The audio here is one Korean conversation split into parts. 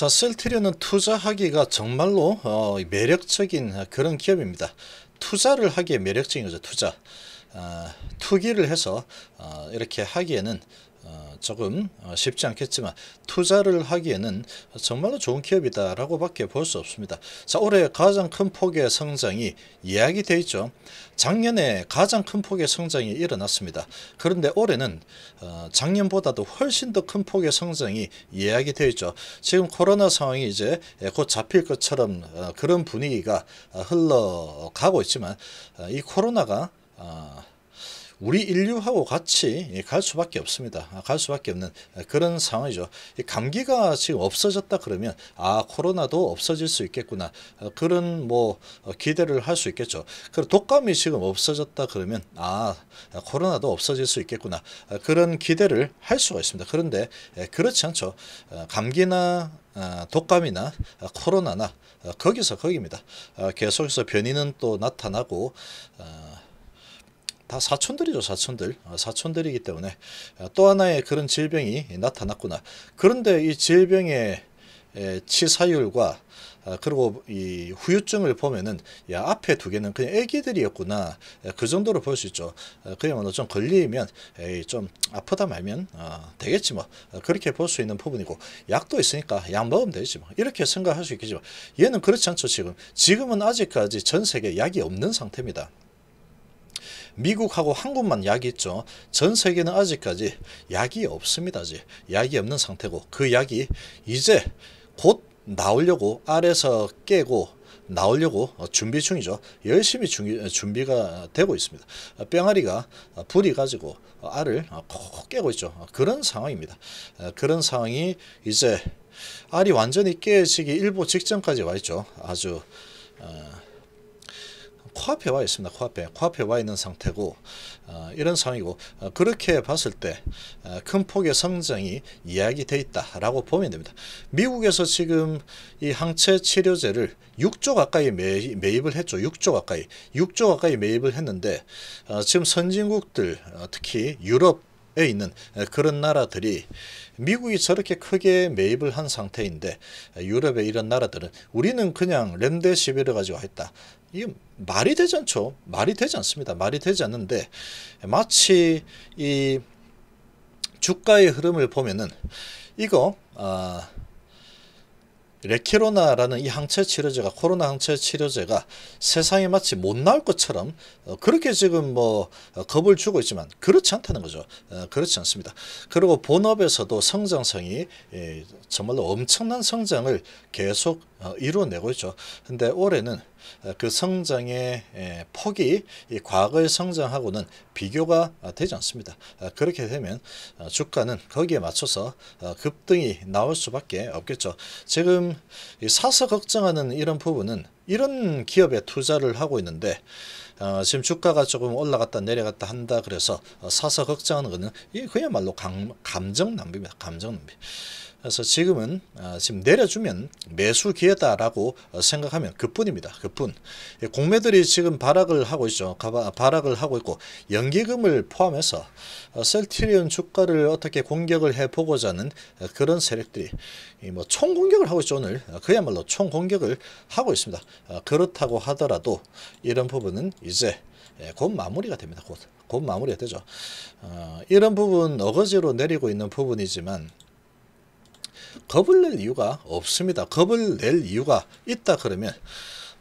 자, 셀트리온은 투자하기가 정말로 어, 매력적인 그런 기업입니다. 투자를 하기에 매력적인 거죠. 투자. 어, 투기를 해서 어, 이렇게 하기에는 어, 조금 어, 쉽지 않겠지만 투자를 하기에는 정말로 좋은 기업이다라고 밖에 볼 수 없습니다. 자 올해 가장 큰 폭의 성장이 예약이돼 있죠. 작년에 가장 큰 폭의 성장이 일어났습니다. 그런데 올해는 어, 작년보다도 훨씬 더 큰 폭의 성장이 예약이돼 있죠. 지금 코로나 상황이 이제 곧 잡힐 것처럼 어, 그런 분위기가 어, 흘러가고 있지만 어, 이 코로나가 우리 인류하고 같이 예, 갈 수밖에 없습니다. 아, 갈 수밖에 없는 그런 상황이죠. 감기가 지금 없어졌다 그러면 아 코로나도 없어질 수 있겠구나 어, 그런 뭐 어, 기대를 할 수 있겠죠. 그 독감이 지금 없어졌다 그러면 아 코로나도 없어질 수 있겠구나 어, 그런 기대를 할 수가 있습니다. 그런데 예, 그렇지 않죠. 감기나 독감이나 코로나나 거기서 거기입니다. 계속해서 변이는 또 나타나고 다 사촌들이죠 사촌들 어, 사촌들이기 때문에 어, 또 하나의 그런 질병이 나타났구나 그런데 이 질병의 치사율과 어, 그리고 이 후유증을 보면은 야 앞에 두 개는 그냥 애기들이었구나 그 정도로 볼 수 있죠 그야말로 좀 걸리면 에이 좀 아프다 말면 어, 되겠지 뭐 그렇게 볼 수 있는 부분이고 약도 있으니까 약 먹으면 되지 뭐 이렇게 생각할 수 있겠지만 얘는 그렇지 않죠 지금 지금은 아직까지 전 세계 약이 없는 상태입니다 미국하고 한국만 약이 있죠. 전 세계는 아직까지 약이 없습니다. 아직 약이 없는 상태고 그 약이 이제 곧 나오려고 알에서 깨고 나오려고 준비 중이죠. 열심히 준비, 가 되고 있습니다. 병아리가 불이 가지고 알을 콕 깨고 있죠. 그런 상황입니다. 그런 상황이 이제 알이 완전히 깨지기 일보 직전까지 와 있죠. 아주 어, 코앞에 와 있습니다. 코앞에 코앞에 와 있는 상태고 어, 이런 상황이고 어, 그렇게 봤을 때큰 어, 폭의 성장이 이야기돼 있다라고 보면 됩니다. 미국에서 지금 이 항체 치료제를 6조 가까이 매, 매입을 했죠. 6조 가까이 6조 가까이 매입을 했는데 어, 지금 선진국들 어, 특히 유럽 에 있는 어, 그런 나라들이 미국이 저렇게 크게 매입을 한 상태인데 어, 유럽의 이런 나라들은 우리는 그냥 렘데시비르 가지고 했다. 이 말이 되지 않죠. 말이 되지 않습니다. 말이 되지 않는데 마치 이 주가의 흐름을 보면은 이거 아 레키로나라는 이 항체 치료제가 코로나 항체 치료제가 세상에 마치 못 나올 것처럼 어, 그렇게 지금 뭐 어, 겁을 주고 있지만 그렇지 않다는 거죠. 어, 그렇지 않습니다. 그리고 본업에서도 성장성이 예, 정말로 엄청난 성장을 계속 어, 이루어내고 있죠. 근데 올해는 어, 그 성장의 폭이 과거의 성장하고는 비교가 어, 되지 않습니다. 그렇게 되면 주가는 거기에 맞춰서 급등이 나올 수밖에 없겠죠. 지금 사서 걱정하는 이런 부분은 이런 기업에 투자를 하고 있는데 어, 지금 주가가 조금 올라갔다 내려갔다 한다 그래서 사서 걱정하는 것은 그야말로 감, 감정 낭비입니다. 감정 낭비. 그래서 지금은 아, 지금 내려주면 매수 기회다라고 생각하면 그뿐입니다. 그뿐. 예, 공매들이 지금 발악을 하고 있죠. 발악을 하고 있고 연기금을 포함해서 어, 셀트리온 주가를 어떻게 공격을 해보고자 하는 어, 그런 세력들이 뭐 총공격을 하고 있죠. 오늘 어, 그야말로 총공격을 하고 있습니다. 그렇다고 하더라도 이런 부분은 이제 예, 곧 마무리가 됩니다. 곧, 곧 마무리가 되죠. 이런 부분 어거지로 내리고 있는 부분이지만 겁을 낼 이유가 없습니다. 겁을 낼 이유가 있다 그러면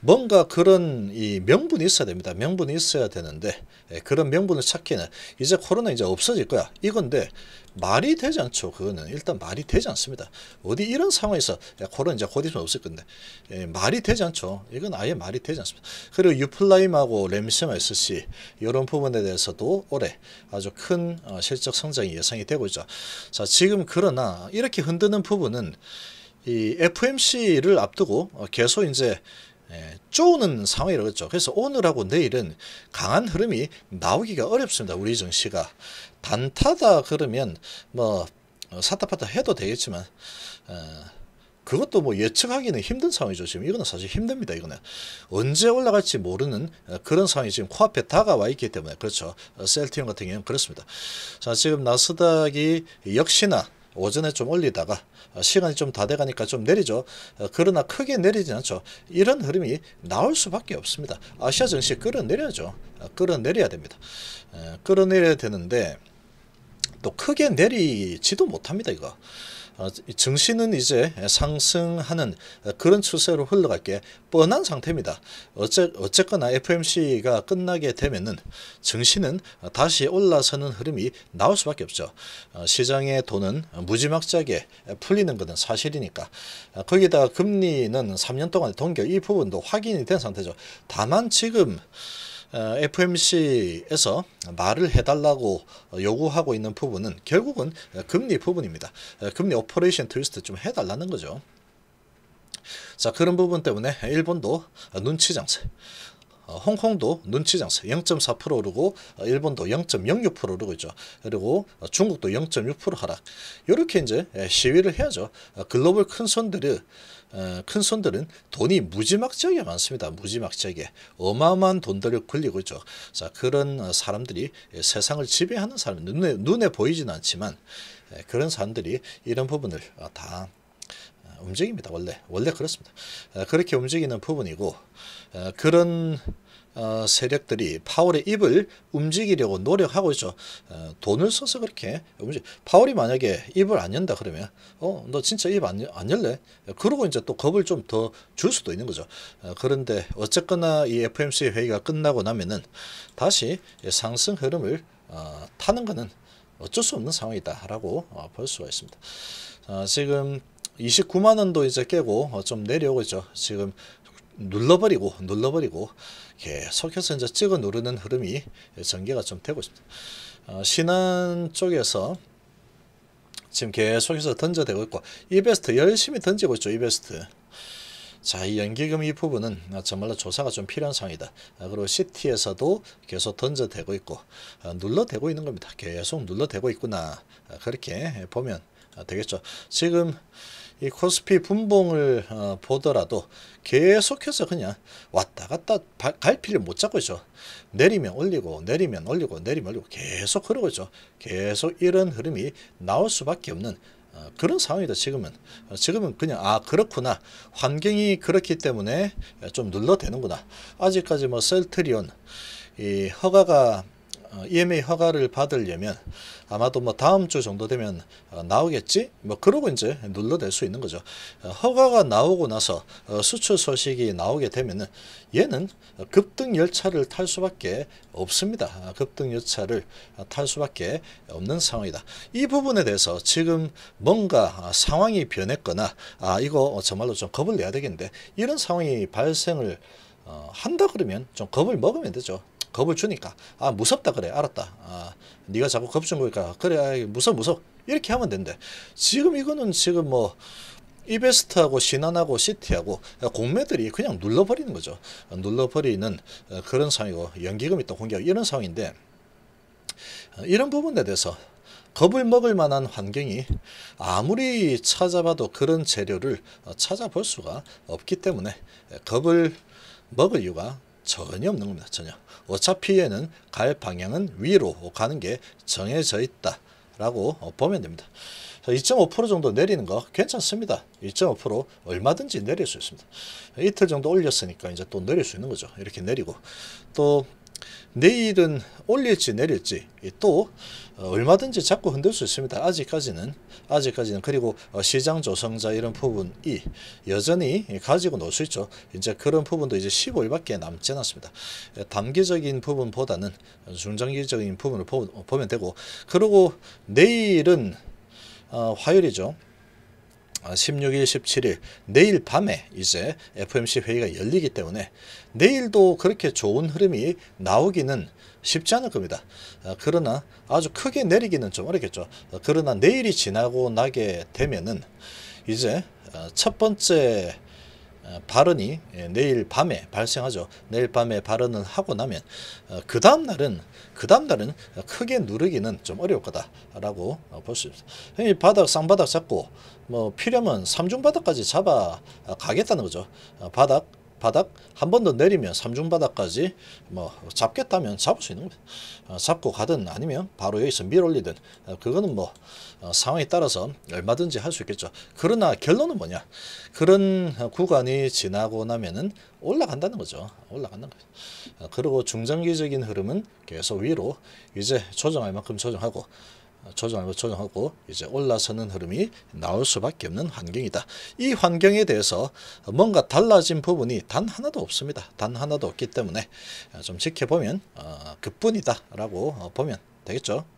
뭔가 그런 이 명분이 있어야 됩니다. 명분이 있어야 되는데 예, 그런 명분을 찾기는 이제 코로나 이제 없어질 거야 이건데 말이 되지 않죠. 그거는 일단 말이 되지 않습니다. 어디 이런 상황에서 야, 코로나 이제 곧 있으면 없을 건데 예, 말이 되지 않죠. 이건 아예 말이 되지 않습니다. 그리고 유플라임하고 램시마 SC 이런 부분에 대해서도 올해 아주 큰 어, 실적 성장이 예상이 되고 있죠. 자 지금 그러나 이렇게 흔드는 부분은 이 FMC를 앞두고 어, 계속 이제 예, 쪼는 상황이라고 했죠. 그래서 오늘하고 내일은 강한 흐름이 나오기가 어렵습니다. 우리 정시가 단타다 그러면 뭐 어, 사타파타 해도 되겠지만 어, 그것도 뭐 예측하기는 힘든 상황이죠. 지금 이거는 사실 힘듭니다. 이거는 언제 올라갈지 모르는 어, 그런 상황이 지금 코앞에 다가와 있기 때문에 그렇죠. 어, 셀티온 같은 경우는 그렇습니다. 자 지금 나스닥이 역시나 오전에 좀 올리다가 시간이 좀 다 돼가니까 좀 내리죠. 그러나 크게 내리지 않죠. 이런 흐름이 나올 수밖에 없습니다. 아시아 증시 끌어내려야죠. 끌어내려야 됩니다. 끌어내려야 되는데 또 크게 내리지도 못합니다. 이거. 어, 증시는 이제 상승하는 그런 추세로 흘러갈게 뻔한 상태입니다. 어째, 어쨌거나 FMC가 끝나게 되면은 증시는 다시 올라서는 흐름이 나올 수밖에 없죠. 어, 시장의 돈은 무지막지하게 풀리는 것은 사실이니까 어, 거기다 금리는 3년 동안 동결 이 부분도 확인이 된 상태죠. 다만 지금 어, FMC에서 말을 해달라고 요구하고 있는 부분은 결국은 금리 부분입니다. 어, 금리 오퍼레이션 트위스트 좀 해달라는 거죠. 자 그런 부분 때문에 일본도 눈치 장세 어, 홍콩도 눈치 장사 0.4% 오르고 어, 일본도 0.06% 오르고 있죠. 그리고 어, 중국도 0.6% 하락. 이렇게 이제 예, 시위를 해야죠. 글로벌 큰 손들이 큰 손들은 돈이 무지막지하게 많습니다. 무지막지하게 어마어마한 돈들을 굴리고 있죠. 자 그런 사람들이 예, 세상을 지배하는 사람 눈에 눈에 보이진 않지만 예, 그런 사람들이 이런 부분을 다 움직입니다. 원래 원래 그렇습니다. 그렇게 움직이는 부분이고 그런 어, 세력들이 파월의 입을 움직이려고 노력하고 있죠. 돈을 써서 그렇게 움직. 파월이 만약에 입을 안 연다 그러면 어너 진짜 입안 안 열래? 그러고 이제 또 겁을 좀 더 줄 수도 있는 거죠. 그런데 어쨌거나 이 FMC 회의가 끝나고 나면은 다시 상승 흐름을 어, 타는 거는 어쩔 수 없는 상황이다라고 어, 볼 수가 있습니다. 지금 29만원도 이제 깨고 어, 좀 내려오죠. 고있 지금 눌러버리고 눌러버리고 계속해서 이제 찍어 누르는 흐름이 전개가 좀 되고 있습니다. 어, 신한 쪽에서 지금 계속해서 던져대고 있고 이베스트 열심히 던지고 있죠. 이베스트. 자, 이 연기금 이 부분은 정말로 조사가 좀 필요한 상황이다. 아, 그리고 시티에서도 계속 던져대고 있고 아, 눌러대고 있는 겁니다. 계속 눌러대고 있구나. 아, 그렇게 보면 되겠죠. 지금 이 코스피 분봉을 어, 보더라도 계속해서 그냥 왔다 갔다 갈피를 못 잡고 있죠. 내리면 올리고 내리면 올리고 내리면 올리고 계속 그러고 있죠. 계속 이런 흐름이 나올 수밖에 없는 어, 그런 상황이다 지금은 어, 지금은 그냥 아 그렇구나 환경이 그렇기 때문에 좀 눌러대는구나 아직까지 뭐 셀트리온 이 허가가 EMA 어, 허가를 받으려면 아마도 뭐 다음 주 정도 되면 어, 나오겠지? 뭐 그러고 이제 눌러낼수 있는 거죠. 어, 허가가 나오고 나서 수출 소식이 나오게 되면은 얘는 급등 열차를 탈 수밖에 없습니다. 아, 급등 열차를 탈 수밖에 없는 상황이다. 이 부분에 대해서 지금 뭔가 아, 상황이 변했거나 아 이거 정말로 좀 겁을 내야 되겠는데 이런 상황이 발생을 한다 그러면 좀 겁을 먹으면 되죠. 겁을 주니까 아 무섭다 그래 알았다 아 네가 자꾸 겁 준 거니까 그래 무서 아, 무서 이렇게 하면 된대 지금 이거는 지금 뭐 이베스트하고 신한하고 시티하고 공매들이 그냥 눌러버리는 거죠 눌러버리는 어, 그런 상황이고 연기금 이또 공격 이런 상황인데 어, 이런 부분에 대해서 겁을 먹을 만한 환경이 아무리 찾아봐도 그런 재료를 어, 찾아볼 수가 없기 때문에 겁을 먹을 이유가 전혀 없는 겁니다. 전혀. 어차피 얘는 갈 방향은 위로 가는 게 정해져 있다. 라고 어, 보면 됩니다. 2.5% 정도 내리는 거 괜찮습니다. 2.5% 얼마든지 내릴 수 있습니다. 이틀 정도 올렸으니까 이제 또 내릴 수 있는 거죠. 이렇게 내리고 또 내일은 올릴지 내릴지 또 어, 얼마든지 자꾸 흔들 수 있습니다. 아직까지는 아직까지는 그리고 어, 시장 조성자 이런 부분이 여전히 가지고 놓을 수 있죠. 이제 그런 부분도 이제 15일밖에 남지 않았습니다. 예, 단기적인 부분보다는 중장기적인 부분을 보, 면 되고 그리고 내일은 어, 화요일이죠. 16일, 아, 17일 내일 밤에 이제 FMC 회의가 열리기 때문에 내일도 그렇게 좋은 흐름이 나오기는 쉽지 않을 겁니다. 아, 그러나 아주 크게 내리기는 좀 어렵겠죠. 아, 그러나 내일이 지나고 나게 되면은 이제 첫 번째 어, 발언이 예, 내일 밤에 발생하죠. 내일 밤에 발언을 하고 나면 어, 그 다음 날은 그 다음 날은 크게 누르기는 좀 어려울 거다라고 어, 볼수 있습니다. 바닥 쌍바닥 잡고 뭐 필요하면 삼중 바닥까지 잡아 가겠다는 거죠. 바닥 바닥 한 번 더 내리면 삼중 바닥까지 뭐 잡겠다면 잡을 수 있는 겁니다. 어, 잡고 가든 아니면 바로 여기서 밀어올리든 어, 그거는 뭐 어, 상황에 따라서 얼마든지 할 수 있겠죠. 그러나 결론은 뭐냐? 그런 구간이 지나고 나면은 올라간다는 거죠. 올라간다는 거죠. 그리고 중장기적인 흐름은 계속 위로 이제 조정할 만큼 조정하고 어, 조정 알고 조정하고 이제 올라서는 흐름이 나올 수밖에 없는 환경이다. 이 환경에 대해서 뭔가 달라진 부분이 단 하나도 없습니다. 단 하나도 없기 때문에 어, 좀 지켜보면 어, 그뿐이다 라고 보면 되겠죠.